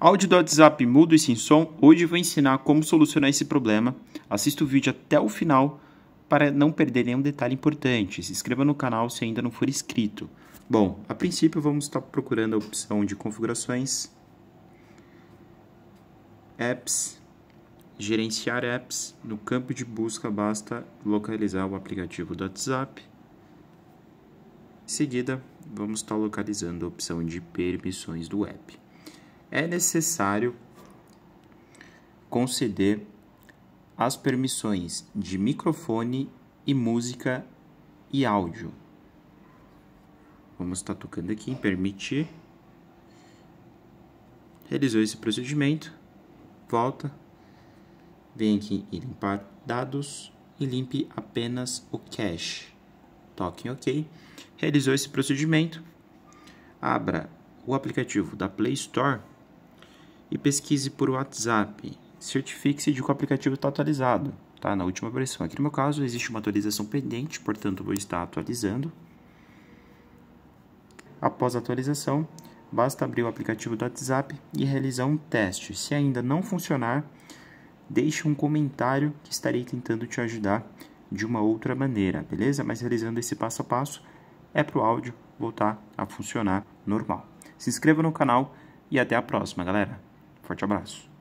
Áudio do WhatsApp mudo e sem som, hoje vou ensinar como solucionar esse problema. Assista o vídeo até o final para não perder nenhum detalhe importante. Se inscreva no canal se ainda não for inscrito. Bom, a princípio vamos estar procurando a opção de configurações, apps, gerenciar apps. No campo de busca basta localizar o aplicativo do WhatsApp. Em seguida, vamos estar localizando a opção de permissões do app é necessário conceder as permissões de microfone e música e áudio. Vamos estar tá tocando aqui em permitir. Realizou esse procedimento, volta, vem aqui em limpar dados e limpe apenas o cache. Toque em OK. Realizou esse procedimento, abra o aplicativo da Play Store e pesquise por WhatsApp. Certifique-se de que o aplicativo está atualizado, tá? Na última versão. Aqui no meu caso existe uma atualização pendente, portanto vou estar atualizando. Após a atualização, basta abrir o aplicativo do WhatsApp e realizar um teste. Se ainda não funcionar, deixe um comentário que estarei tentando te ajudar de uma outra maneira, beleza? Mas realizando esse passo a passo, é para o áudio voltar a funcionar normal. Se inscreva no canal e até a próxima, galera! Forte abraço.